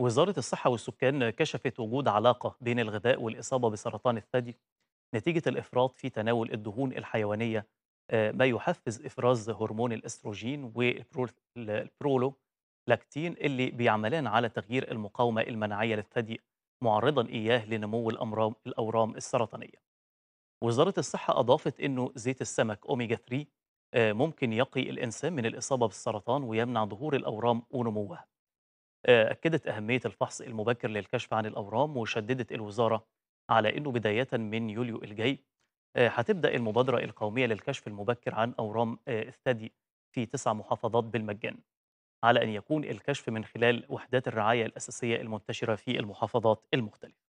وزارة الصحة والسكان كشفت وجود علاقة بين الغذاء والإصابة بسرطان الثدي نتيجة الإفراط في تناول الدهون الحيوانية آه، ما يحفز إفراز هرمون الأستروجين والبرولاكتين اللي بيعملان على تغيير المقاومة المناعية للثدي معرضا إياه لنمو الأمرام الأورام السرطانية وزارة الصحة أضافت أنه زيت السمك أوميجا 3 آه، ممكن يقي الإنسان من الإصابة بالسرطان ويمنع ظهور الأورام ونموها آه، أكدت أهمية الفحص المبكر للكشف عن الأورام وشددت الوزارة على أنه بداية من يوليو الجاي آه، هتبدأ المبادرة القومية للكشف المبكر عن أورام آه، الثدي في تسع محافظات بالمجان على أن يكون الكشف من خلال وحدات الرعاية الأساسية المنتشرة في المحافظات المختلفة